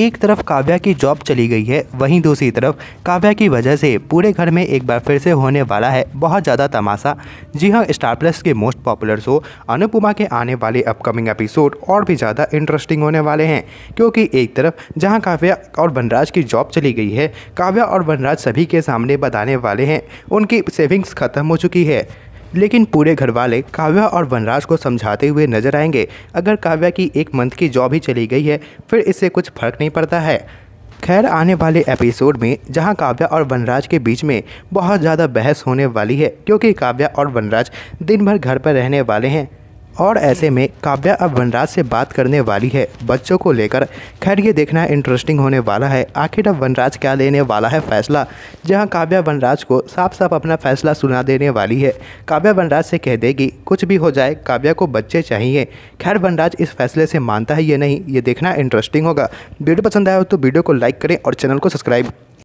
एक तरफ काव्या की जॉब चली गई है वहीं दूसरी तरफ काव्या की वजह से पूरे घर में एक बार फिर से होने वाला है बहुत ज़्यादा तमाशा जी हाँ स्टार प्लस के मोस्ट पॉपुलर शो अनुपमा के आने वाले अपकमिंग एपिसोड और भी ज़्यादा इंटरेस्टिंग होने वाले हैं क्योंकि एक तरफ जहाँ काव्या और वनराज की जॉब चली गई है काव्या और वनराज सभी के सामने बताने वाले हैं उनकी सेविंग्स खत्म हो चुकी है लेकिन पूरे घर वाले काव्या और वनराज को समझाते हुए नजर आएंगे अगर काव्या की एक मंथ की जॉब ही चली गई है फिर इससे कुछ फर्क नहीं पड़ता है खैर आने वाले एपिसोड में जहां काव्या और वनराज के बीच में बहुत ज़्यादा बहस होने वाली है क्योंकि काव्या और वनराज दिन भर घर पर रहने वाले हैं और ऐसे में काव्या अब वनराज से बात करने वाली है बच्चों को लेकर खैर ये देखना इंटरेस्टिंग होने वाला है आखिर अब वनराज क्या लेने वाला है फैसला जहाँ काव्या वनराज को साफ साफ अपना फैसला सुना देने वाली है काव्या वनराज से कह देगी कुछ भी हो जाए काव्या को बच्चे चाहिए खैर वनराज इस फैसले से मानता है ये नहीं ये देखना इंटरेस्टिंग होगा वीडियो पसंद आया हो तो वीडियो को लाइक करें और चैनल को सब्सक्राइब